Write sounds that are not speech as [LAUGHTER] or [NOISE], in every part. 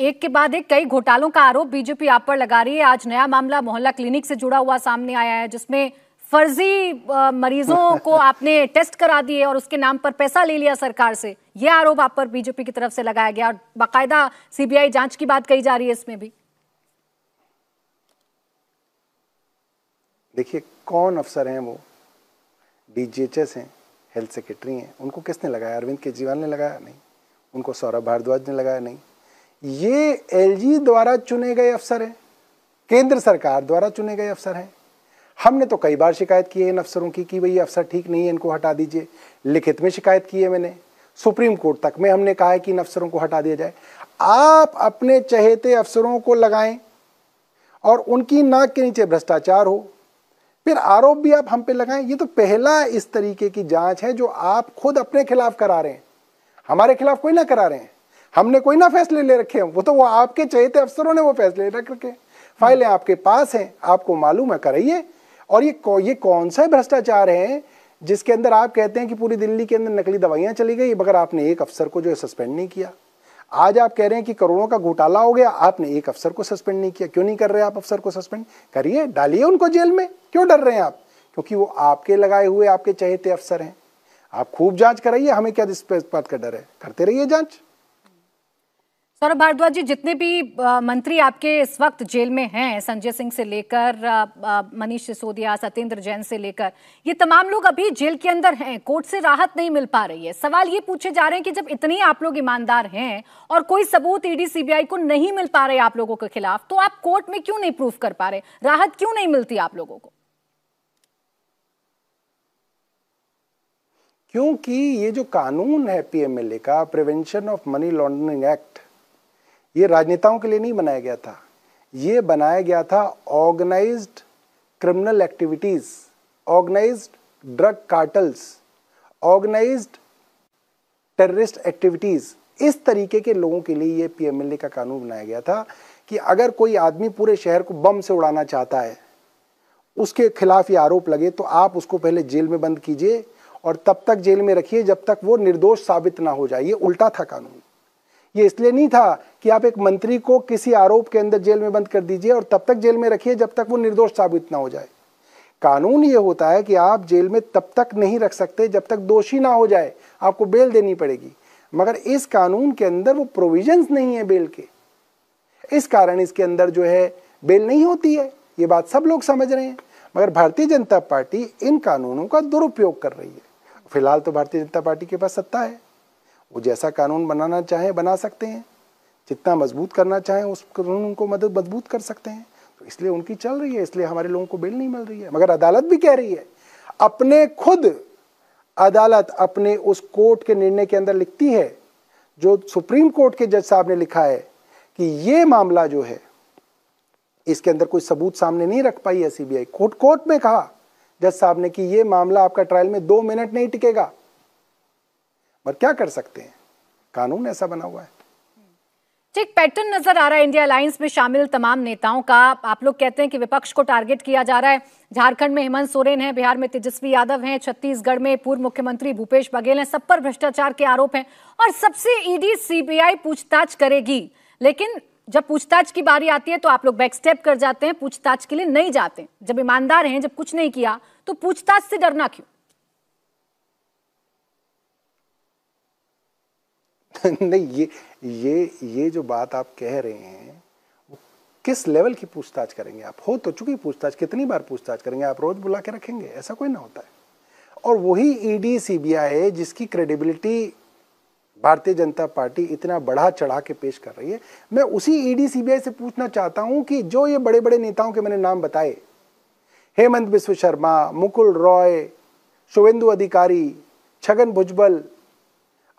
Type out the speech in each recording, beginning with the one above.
एक के बाद एक कई घोटालों का आरोप बीजेपी आप पर लगा रही है आज नया मामला मोहल्ला क्लिनिक से जुड़ा हुआ सामने आया है जिसमें फर्जी मरीजों को [LAUGHS] आपने टेस्ट करा दिए और उसके नाम पर पैसा ले लिया सरकार से यह आरोप आप पर बीजेपी की तरफ से लगाया गया और बाकायदा सीबीआई जांच की बात कही जा रही है इसमें भी देखिए कौन अफसर हैं वो डीजीएचएस हैं हेल्थ सेक्रेटरी हैं उनको किसने लगाया अरविंद केजरीवाल ने लगाया नहीं उनको सौरभ भारद्वाज ने लगाया नहीं ये एलजी द्वारा चुने गए अफसर हैं केंद्र सरकार द्वारा चुने गए अफसर हैं हमने तो कई बार शिकायत की है इन अफसरों की कि भाई अफसर ठीक नहीं है इनको हटा दीजिए लिखित में शिकायत की है मैंने सुप्रीम कोर्ट तक में हमने कहा है कि इन अफसरों को हटा दिया जाए आप अपने चहेते अफसरों को लगाएं और उनकी नाक के नीचे भ्रष्टाचार हो फिर आरोप भी आप हम पे लगाएं ये तो पहला इस तरीके की जांच है जो आप खुद अपने खिलाफ करा रहे हैं हमारे खिलाफ कोई ना करा रहे हैं हमने कोई ना फैसले ले रखे हैं वो तो वो आपके चहेते अफसरों ने वो फैसले रख रखे फाइलें आपके पास हैं आपको मालूम है कराइए और ये कौ, ये कौन सा भ्रष्टाचार है जिसके अंदर आप कहते हैं कि पूरी दिल्ली के अंदर नकली दवाइयाँ चली गई मगर आपने एक अफसर को जो है सस्पेंड नहीं किया आज आप कह रहे हैं कि करोड़ों का घोटाला हो गया आपने एक अफसर को सस्पेंड नहीं किया क्यों नहीं कर रहे आप अफसर को सस्पेंड करिए डालिए उनको जेल में क्यों डर रहे हैं आप क्योंकि वो आपके लगाए हुए आपके चहेते अफसर हैं आप खूब जांच कराइए हमें क्या इस बात का डर है करते रहिए जांच सौरभ भारद्वाज जी जितने भी मंत्री आपके इस वक्त जेल में हैं संजय सिंह से लेकर मनीष सिसोदिया सत्येंद्र जैन से लेकर ये तमाम लोग अभी जेल के अंदर हैं कोर्ट से राहत नहीं मिल पा रही है सवाल ये पूछे जा रहे हैं कि जब इतने आप लोग ईमानदार हैं और कोई सबूत ईडी सीबीआई को नहीं मिल पा रहे आप लोगों के खिलाफ तो आप कोर्ट में क्यों नहीं प्रूफ कर पा रहे राहत क्यों नहीं मिलती आप लोगों को क्योंकि ये जो कानून है पीएमएलए का prevention of money laundering act ये राजनेताओं के लिए नहीं बनाया गया था ये बनाया गया था organised criminal activities organised drug cartels organised terrorist activities इस तरीके के लोगों के लिए ये पीएमएलए का कानून बनाया गया था कि अगर कोई आदमी पूरे शहर को बम से उड़ाना चाहता है उसके खिलाफ ये आरोप लगे तो आप उसको पहले जेल में बंद कीजिए और तब तक जेल में रखिए जब तक वो निर्दोष साबित ना हो जाए ये उल्टा था कानून ये इसलिए नहीं था कि आप एक मंत्री को किसी आरोप के अंदर जेल में बंद कर दीजिए और तब तक जेल में रखिए जब तक वो निर्दोष साबित ना हो जाए कानून ये होता है कि आप जेल में तब तक नहीं रख सकते जब तक दोषी ना हो जाए आपको बेल देनी पड़ेगी मगर इस कानून के अंदर वो प्रोविजंस नहीं है बेल के इस कारण इसके अंदर जो है बेल नहीं होती है ये बात सब लोग समझ रहे हैं मगर भारतीय जनता पार्टी इन कानूनों का दुरुपयोग कर रही है फिलहाल तो भारतीय जनता पार्टी के पास सत्ता है वो जैसा कानून बनाना चाहें बना सकते हैं जितना मजबूत करना चाहें उस कानून को मदद मजबूत कर सकते हैं तो इसलिए उनकी चल रही है इसलिए हमारे लोगों को बेल नहीं मिल रही है मगर अदालत भी कह रही है अपने खुद अदालत अपने उस कोर्ट के निर्णय के अंदर लिखती है जो सुप्रीम कोर्ट के जज साहब ने लिखा है कि ये मामला जो है इसके अंदर कोई सबूत सामने नहीं रख पाई है सीबीआई कोर्ट कोर्ट में कहा जज साहब ने कि ये मामला आपका ट्रायल में दो मिनट नहीं टिकेगा पर क्या कर सकते हैं कानून ऐसा बना हुआ है ठीक पैटर्न नजर आ रहा है इंडिया अलायंस में शामिल तमाम नेताओं का आप लोग कहते हैं कि विपक्ष को टारगेट किया जा रहा है झारखंड में हेमंत सोरेन है बिहार में तेजस्वी यादव हैं छत्तीसगढ़ में पूर्व मुख्यमंत्री भूपेश बघेल हैं सब पर भ्रष्टाचार के आरोप हैं और सबसे ईडी सीबीआई पूछताछ करेगी लेकिन जब पूछताछ की बारी आती है तो आप लोग बैकस्टेप कर जाते हैं पूछताछ के लिए नहीं जाते जब ईमानदार हैं जब कुछ नहीं किया तो पूछताछ से डरना क्यों [LAUGHS] नहीं ये ये ये जो बात आप कह रहे हैं वो किस लेवल की पूछताछ करेंगे आप हो तो चुकी पूछताछ कितनी बार पूछताछ करेंगे आप रोज बुला के रखेंगे ऐसा कोई ना होता है और वही ईडी e सीबीआई है जिसकी क्रेडिबिलिटी भारतीय जनता पार्टी इतना बढ़ा चढ़ा के पेश कर रही है मैं उसी ईडी e सीबीआई से पूछना चाहता हूं कि जो ये बड़े बड़े नेताओं के मैंने नाम बताए हेमंत विश्व शर्मा मुकुल रॉय शुभेंदु अधिकारी छगन भुजबल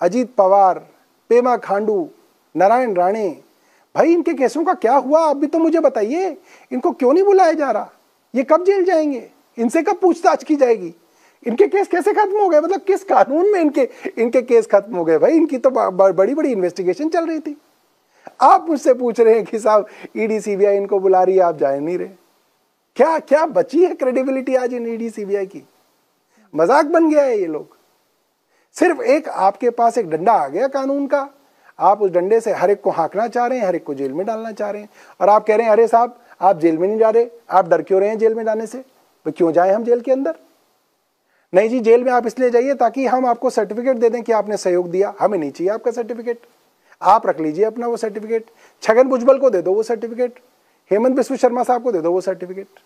अजीत पवार पेमा खांडू नारायण राणे भाई इनके केसों का क्या हुआ आप भी तो मुझे बताइए इनको क्यों नहीं बुलाया जा रहा ये कब जेल जाएंगे इनसे कब पूछताछ की जाएगी इनके केस कैसे खत्म हो गए मतलब किस कानून में इनके इनके केस खत्म हो गए भाई इनकी तो बड़ी बड़ी इन्वेस्टिगेशन चल रही थी आप मुझसे पूछ रहे हैं कि साहब ईडी e सीबीआई इनको बुला रही है आप जाए नहीं रहे क्या क्या बची है क्रेडिबिलिटी आज इन ईडी e सीबीआई की मजाक बन गया है ये लोग सिर्फ एक आपके पास एक डंडा आ गया कानून का आप उस डंडे से हर एक को हाँकना चाह रहे हैं हर एक को जेल में डालना चाह रहे हैं और आप कह रहे हैं अरे साहब आप जेल में नहीं जा रहे आप डर क्यों रहे हैं जेल में जाने से तो क्यों जाए हम जेल के अंदर नहीं जी जेल में आप इसलिए जाइए ताकि हम आपको सर्टिफिकेट दे दें कि आपने सहयोग दिया हमें नहीं चाहिए आपका सर्टिफिकेट आप रख लीजिए अपना वो सर्टिफिकेट छगन भुजबल को दे दो वो सर्टिफिकेट हेमंत बिश्व शर्मा साहब को दे दो वो सर्टिफिकेट